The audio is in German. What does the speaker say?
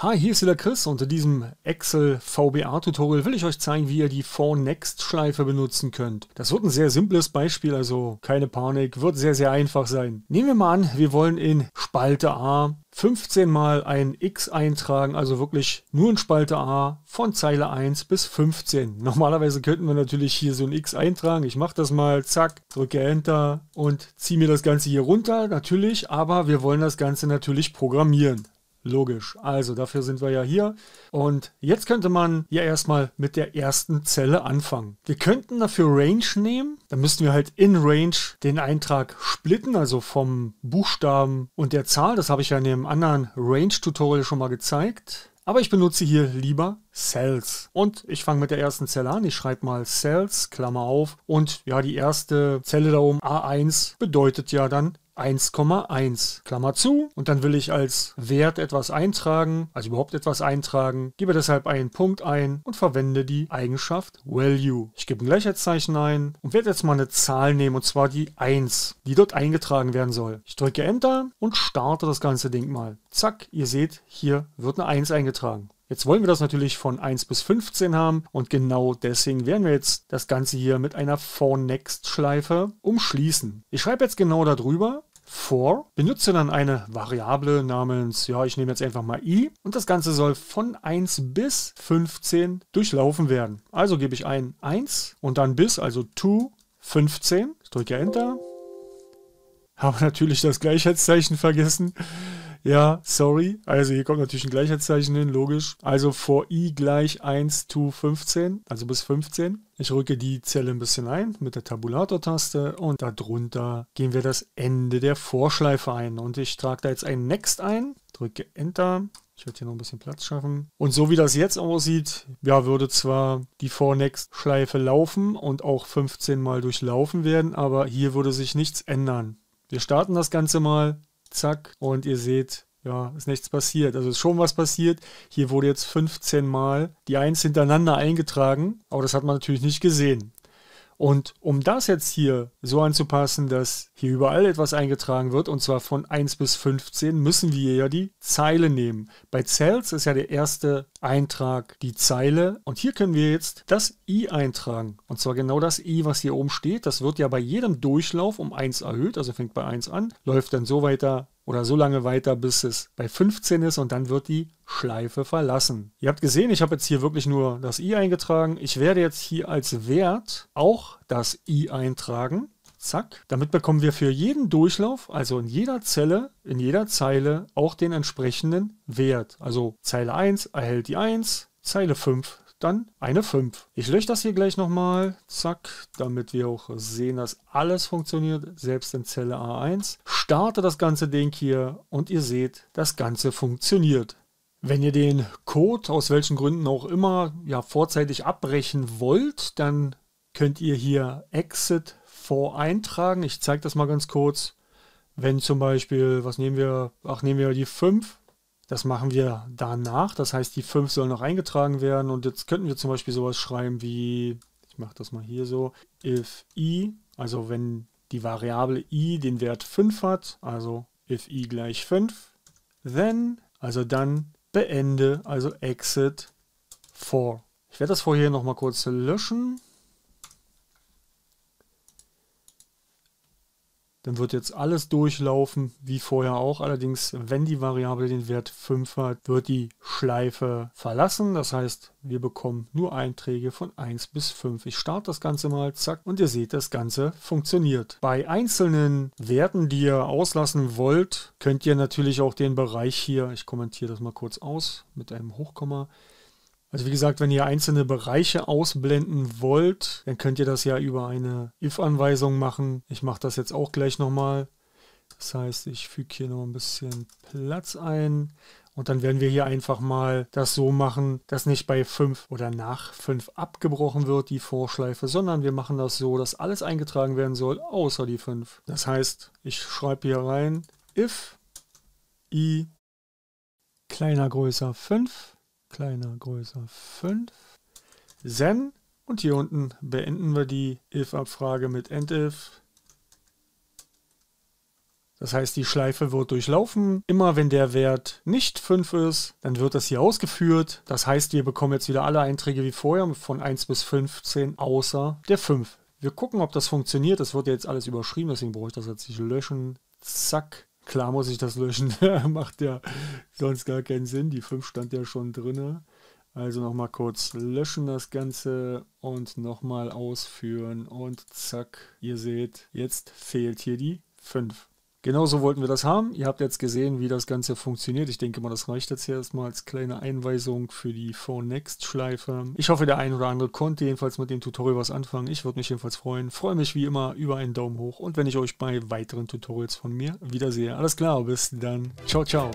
Hi, hier ist wieder Chris und in diesem Excel VBA Tutorial will ich euch zeigen, wie ihr die For Next Schleife benutzen könnt. Das wird ein sehr simples Beispiel, also keine Panik, wird sehr, sehr einfach sein. Nehmen wir mal an, wir wollen in Spalte A 15 mal ein X eintragen, also wirklich nur in Spalte A von Zeile 1 bis 15. Normalerweise könnten wir natürlich hier so ein X eintragen. Ich mache das mal, zack, drücke Enter und ziehe mir das Ganze hier runter, natürlich, aber wir wollen das Ganze natürlich programmieren. Logisch. Also dafür sind wir ja hier. Und jetzt könnte man ja erstmal mit der ersten Zelle anfangen. Wir könnten dafür Range nehmen. Dann müssten wir halt in Range den Eintrag splitten, also vom Buchstaben und der Zahl. Das habe ich ja in dem anderen Range-Tutorial schon mal gezeigt. Aber ich benutze hier lieber Cells. Und ich fange mit der ersten Zelle an. Ich schreibe mal Cells, Klammer auf. Und ja, die erste Zelle da oben, A1, bedeutet ja dann 1,1, Klammer zu. Und dann will ich als Wert etwas eintragen, also überhaupt etwas eintragen, gebe deshalb einen Punkt ein und verwende die Eigenschaft Value. Ich gebe ein Gleichheitszeichen ein und werde jetzt mal eine Zahl nehmen, und zwar die 1, die dort eingetragen werden soll. Ich drücke Enter und starte das ganze Ding mal. Zack, ihr seht, hier wird eine 1 eingetragen. Jetzt wollen wir das natürlich von 1 bis 15 haben und genau deswegen werden wir jetzt das Ganze hier mit einer For Next Schleife umschließen. Ich schreibe jetzt genau darüber for, benutze dann eine Variable namens, ja, ich nehme jetzt einfach mal i und das Ganze soll von 1 bis 15 durchlaufen werden. Also gebe ich ein 1 und dann bis, also to 15. Ich drücke Enter. Habe natürlich das Gleichheitszeichen vergessen. Ja, sorry. Also hier kommt natürlich ein Gleichheitszeichen hin, logisch. Also vor i gleich 1 to 15, also bis 15. Ich rücke die Zelle ein bisschen ein mit der Tabulator-Taste und darunter gehen wir das Ende der Vorschleife ein. Und ich trage da jetzt ein Next ein, drücke Enter. Ich werde hier noch ein bisschen Platz schaffen. Und so wie das jetzt aussieht, ja, würde zwar die For-Next-Schleife laufen und auch 15 Mal durchlaufen werden, aber hier würde sich nichts ändern. Wir starten das Ganze mal zack. Und ihr seht, ja, ist nichts passiert. Also ist schon was passiert. Hier wurde jetzt 15 Mal die Eins hintereinander eingetragen, aber das hat man natürlich nicht gesehen. Und um das jetzt hier so anzupassen, dass hier überall etwas eingetragen wird, und zwar von 1 bis 15, müssen wir ja die Zeile nehmen. Bei Cells ist ja der erste Eintrag die Zeile. Und hier können wir jetzt das i eintragen. Und zwar genau das i, was hier oben steht. Das wird ja bei jedem Durchlauf um 1 erhöht, also fängt bei 1 an, läuft dann so weiter oder so lange weiter, bis es bei 15 ist und dann wird die Schleife verlassen. Ihr habt gesehen, ich habe jetzt hier wirklich nur das i eingetragen. Ich werde jetzt hier als Wert auch das i eintragen. Zack. Damit bekommen wir für jeden Durchlauf, also in jeder Zelle, in jeder Zeile, auch den entsprechenden Wert. Also Zeile 1 erhält die 1, Zeile 5 dann eine 5. Ich lösche das hier gleich nochmal, zack, damit wir auch sehen, dass alles funktioniert, selbst in Zelle A1. Starte das ganze Ding hier und ihr seht, das Ganze funktioniert. Wenn ihr den Code aus welchen Gründen auch immer ja vorzeitig abbrechen wollt, dann könnt ihr hier Exit vor eintragen. Ich zeige das mal ganz kurz. Wenn zum Beispiel, was nehmen wir? Ach, nehmen wir die 5 das machen wir danach. Das heißt, die 5 soll noch eingetragen werden. Und jetzt könnten wir zum Beispiel sowas schreiben wie, ich mache das mal hier so, if i, also wenn die Variable i den Wert 5 hat, also if i gleich 5, then, also dann beende, also exit for. Ich werde das vorher nochmal kurz löschen. Dann wird jetzt alles durchlaufen, wie vorher auch. Allerdings, wenn die Variable den Wert 5 hat, wird die Schleife verlassen. Das heißt, wir bekommen nur Einträge von 1 bis 5. Ich starte das Ganze mal, zack, und ihr seht, das Ganze funktioniert. Bei einzelnen Werten, die ihr auslassen wollt, könnt ihr natürlich auch den Bereich hier, ich kommentiere das mal kurz aus mit einem Hochkomma, also wie gesagt, wenn ihr einzelne Bereiche ausblenden wollt, dann könnt ihr das ja über eine if-Anweisung machen. Ich mache das jetzt auch gleich nochmal. Das heißt, ich füge hier noch ein bisschen Platz ein. Und dann werden wir hier einfach mal das so machen, dass nicht bei 5 oder nach 5 abgebrochen wird, die Vorschleife, sondern wir machen das so, dass alles eingetragen werden soll, außer die 5. Das heißt, ich schreibe hier rein, if i kleiner größer 5 kleiner, größer 5. Zen. Und hier unten beenden wir die if-Abfrage mit endif. Das heißt, die Schleife wird durchlaufen. Immer wenn der Wert nicht 5 ist, dann wird das hier ausgeführt. Das heißt, wir bekommen jetzt wieder alle Einträge wie vorher von 1 bis 15, außer der 5. Wir gucken, ob das funktioniert. Das wird jetzt alles überschrieben, deswegen brauche ich das jetzt nicht löschen. Zack. Klar muss ich das löschen. Macht ja sonst gar keinen Sinn. Die 5 stand ja schon drin. Also nochmal kurz löschen das Ganze und nochmal ausführen und zack, ihr seht, jetzt fehlt hier die 5. Genauso wollten wir das haben. Ihr habt jetzt gesehen, wie das Ganze funktioniert. Ich denke mal, das reicht jetzt hier erstmal als kleine Einweisung für die Phone Next Schleife. Ich hoffe, der ein oder andere konnte jedenfalls mit dem Tutorial was anfangen. Ich würde mich jedenfalls freuen. Freue mich wie immer über einen Daumen hoch und wenn ich euch bei weiteren Tutorials von mir wiedersehe. Alles klar, bis dann. Ciao, ciao.